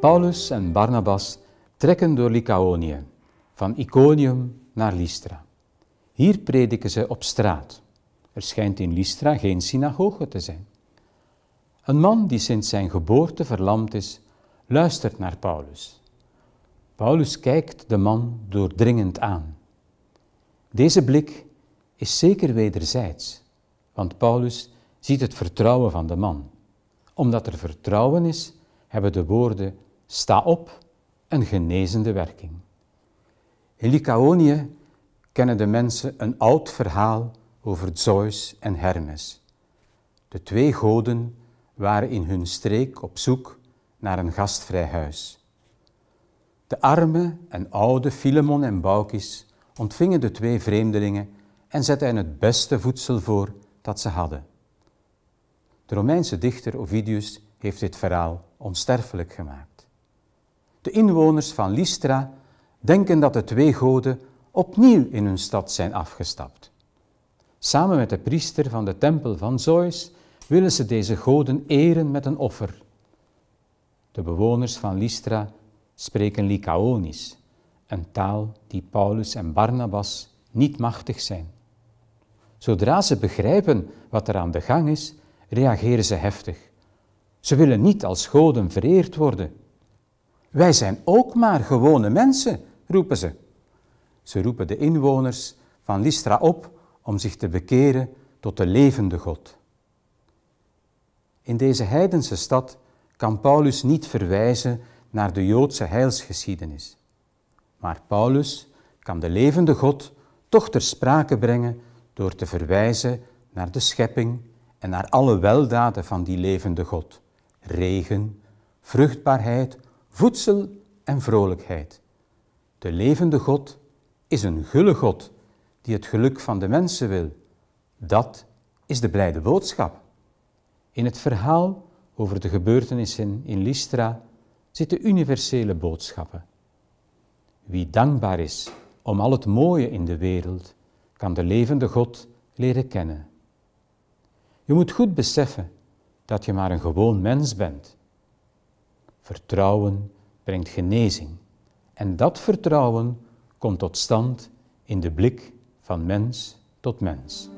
Paulus en Barnabas trekken door Lycaonie, van Iconium naar Lystra. Hier prediken ze op straat. Er schijnt in Lystra geen synagoge te zijn. Een man die sinds zijn geboorte verlamd is, luistert naar Paulus. Paulus kijkt de man doordringend aan. Deze blik is zeker wederzijds, want Paulus ziet het vertrouwen van de man. Omdat er vertrouwen is, hebben de woorden Sta op, een genezende werking. In Lycaonie kennen de mensen een oud verhaal over Zeus en Hermes. De twee goden waren in hun streek op zoek naar een gastvrij huis. De arme en oude Filemon en Baucis ontvingen de twee vreemdelingen en zetten hen het beste voedsel voor dat ze hadden. De Romeinse dichter Ovidius heeft dit verhaal onsterfelijk gemaakt. De inwoners van Lystra denken dat de twee goden opnieuw in hun stad zijn afgestapt. Samen met de priester van de tempel van Zeus willen ze deze goden eren met een offer. De bewoners van Lystra spreken Lycaonisch, een taal die Paulus en Barnabas niet machtig zijn. Zodra ze begrijpen wat er aan de gang is, reageren ze heftig. Ze willen niet als goden vereerd worden. Wij zijn ook maar gewone mensen, roepen ze. Ze roepen de inwoners van Lystra op om zich te bekeren tot de levende God. In deze heidense stad kan Paulus niet verwijzen naar de Joodse heilsgeschiedenis. Maar Paulus kan de levende God toch ter sprake brengen door te verwijzen naar de schepping en naar alle weldaden van die levende God. Regen, vruchtbaarheid, voedsel en vrolijkheid. De levende God is een gulle God die het geluk van de mensen wil. Dat is de blijde boodschap. In het verhaal over de gebeurtenissen in Lystra zitten universele boodschappen. Wie dankbaar is om al het mooie in de wereld, kan de levende God leren kennen. Je moet goed beseffen dat je maar een gewoon mens bent Vertrouwen brengt genezing. En dat vertrouwen komt tot stand in de blik van mens tot mens.